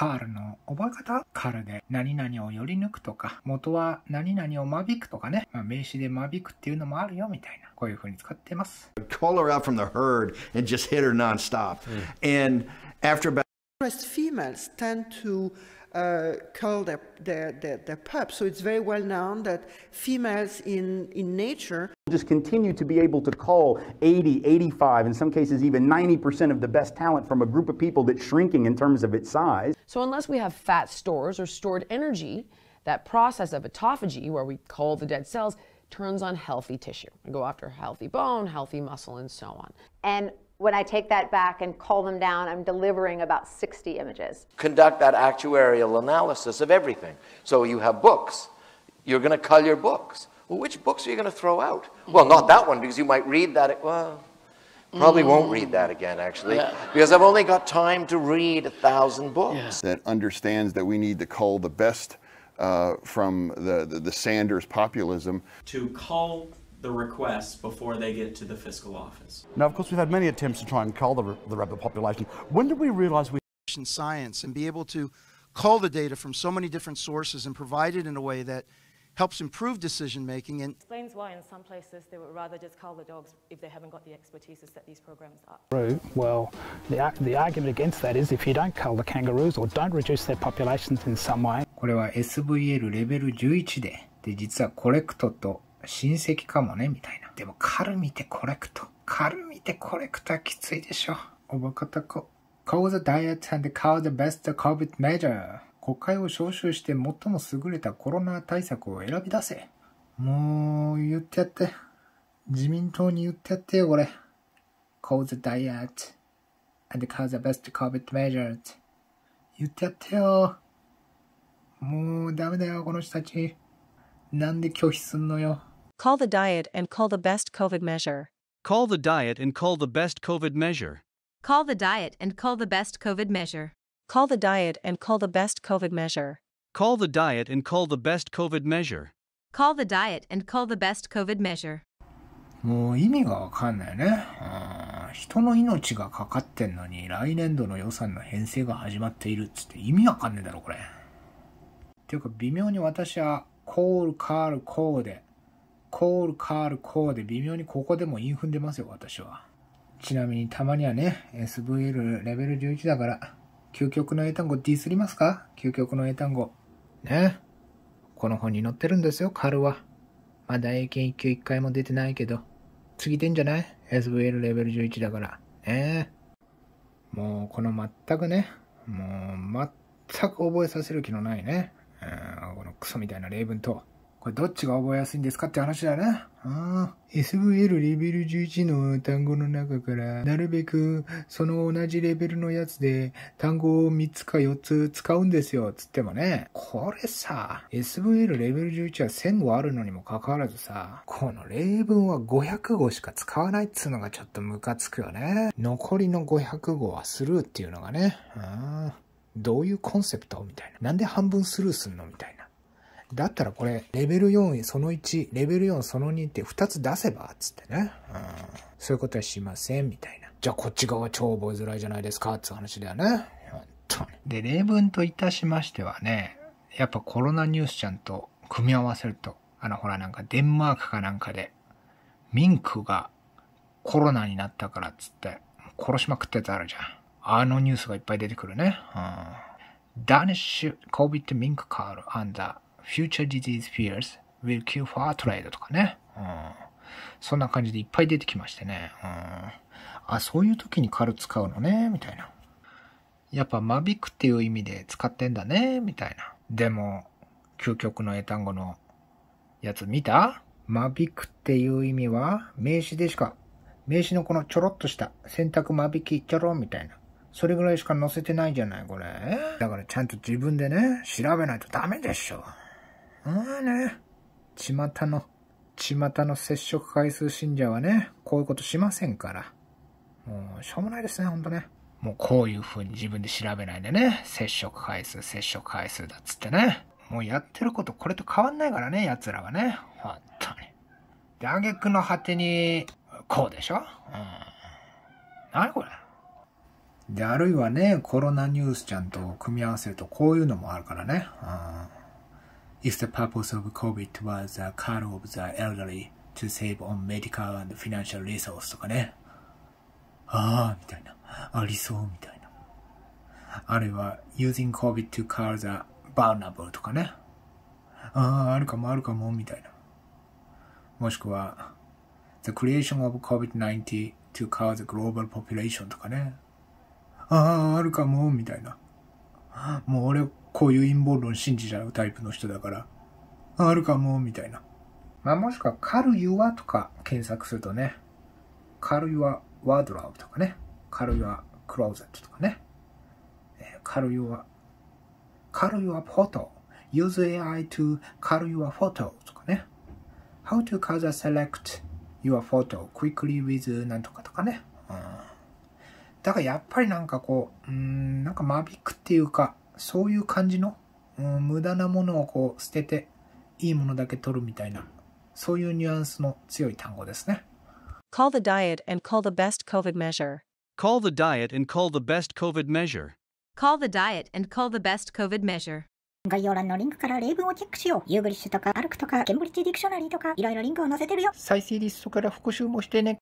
カールの覚え方カールで何々をより抜くとか、元は何々を間引くとかね、まあ、名詞で間引くっていうのもあるよみたいな、こういうふうに使ってます。Call her out from the herd and just hit her nonstop.、うん、and after about... Females tend to uh, cull their, their, their, their, pups. So it's very well known that females in, in nature just continue to be able to call 80, 85, in some cases even 90% of the best talent from a group of people that's shrinking in terms of its size. So unless we have fat stores or stored energy, that process of autophagy, where we cull the dead cells, turns on healthy tissue. We go after healthy bone, healthy muscle, and so on. And when I take that back and call them down, I'm delivering about 60 images. Conduct that actuarial analysis of everything. So you have books. You're going to cull your books. Well, which books are you going to throw out? Well, not that one because you might read that. Well, Probably mm. won't read that again, actually, yeah. because I've only got time to read a thousand books. Yeah. That understands that we need to cull the best uh, from the, the, the, Sanders populism. To cull the requests before they get to the fiscal office. Now, of course, we've had many attempts to try and cull the, the rabbit population. When did we realize we science and be able to cull the data from so many different sources and provide it in a way that helps improve decision making and explains why in some places they would rather just cull the dogs if they haven't got the expertise to set these programs up. True. Well, the, the argument against that is if you don't cull the kangaroos or don't reduce their populations in some way. これは SVL レベル11で、で実はコレクトと親戚かもね、みたいな。でも、カルミてコレクト。カルミてコレクトはきついでしょ。おばかたこ。Call the diet and call the best COVID measure. 国会を招集して最も優れたコロナ対策を選び出せ。もう、言ってやって。自民党に言ってやってよ、これ。Call the diet and call the best COVID measures. 言ってやってよ。もうダメだよ、この人たち。なんで拒否すんのよ。Call the diet and call the best COVID measure. Call the diet and call the best COVID measure. Call the diet and call the best COVID measure. Call the diet and call the best COVID measure. Call the diet and call the best COVID measure. Call the diet and call the best COVID measure. もう意味がわかんないね。人の命がかかってんのに来年度の予算の編成が始まっているっつって意味わかんねえだろこれ。っていうか微妙に私はコールカールコールでコール、カール、コーで微妙にここでもイン踏んでますよ、私は。ちなみにたまにはね、SVL レベル11だから、究極の英単語ディスりますか究極の英単語。ね。この本に載ってるんですよ、カルは。まだ英検1級1回も出てないけど、過ぎてんじゃない ?SVL レベル11だから。ねもう、この全くね、もう、全く覚えさせる気のないね。うん、このクソみたいな例文と。これどっちが覚えやすいんですかって話だな。うん。SVL レベル11の単語の中から、なるべくその同じレベルのやつで単語を3つか4つ使うんですよ、つってもね。これさ、SVL レベル11は1000語あるのにもかかわらずさ、この例文は500語しか使わないっつうのがちょっとムカつくよね。残りの500語はスルーっていうのがね。うん。どういうコンセプトみたいな。なんで半分スルーすんのみたいな。だったらこれ、レベル4その1、レベル4その2って2つ出せば、つってね。うん。そういうことはしません、みたいな。じゃあこっち側超覚えづらいじゃないですか、つう話だよね。本当に。で、例文といたしましてはね、やっぱコロナニュースちゃんと組み合わせると、あのほらなんかデンマークかなんかで、ミンクがコロナになったからっつって、殺しまくったやつあるじゃん。あのニュースがいっぱい出てくるね。うん。ダニッシュコビットミンクカール and future disease fears will cure for trade とかね。うん。そんな感じでいっぱい出てきましてね。うん。あ、そういう時にカル使うのね、みたいな。やっぱ間引くっていう意味で使ってんだね、みたいな。でも、究極の英単語のやつ見た間引くっていう意味は名詞でしか、名詞のこのちょろっとした選択間引きちょろみたいな。それぐらいしか載せてないじゃない、これ。だからちゃんと自分でね、調べないとダメでしょ。まあね、巷の、巷の接触回数信者はね、こういうことしませんから。もう、しょうもないですね、ほんとね。もうこういう風に自分で調べないでね、接触回数、接触回数だっつってね。もうやってることこれと変わんないからね、奴らはね。ほんとに。で、挙句の果てに、こうでしょうん。なにこれで、あるいはね、コロナニュースちゃんと組み合わせるとこういうのもあるからね。うん。If the purpose of COVID was a h e care of the elderly to save on medical and financial resource s とかね。ああ、みたいな。ありそう、みたいな。あるいは、using COVID to care the vulnerable とかね。ああ、あるかもあるかも、みたいな。もしくは、the creation of COVID-19 to care the global population とかね。ああ、あるかも、みたいな。もう俺こういう陰謀論信じちゃうタイプの人だから、あ、るかも、みたいな。まあ、もしくは、カルユアとか検索するとね、カルユアワードラブとかね、カルユアクローゼットとかね、カルユア、カルユアフォト、use AI to カルユアフォトとかね、how to color select your photo quickly with なんとかとかね、うん。だからやっぱりなんかこう、うん、なんか間引くっていうか、そういう感じの、うん、無駄なものをこう捨てて、いいものだけ取るみたいな、そういうニュアンスの強い単語ですね。Call the diet and call the best COVID measure. Call the diet and call the best COVID measure. Call the diet and call the best COVID measure. 概要欄のリンクから例文をチェックしよう。ユーグリッシュとか、アルクとか、ケンブリッジディクショナリーとか、いろいろリンクを載せてるよ。再生リストから復習もしてね。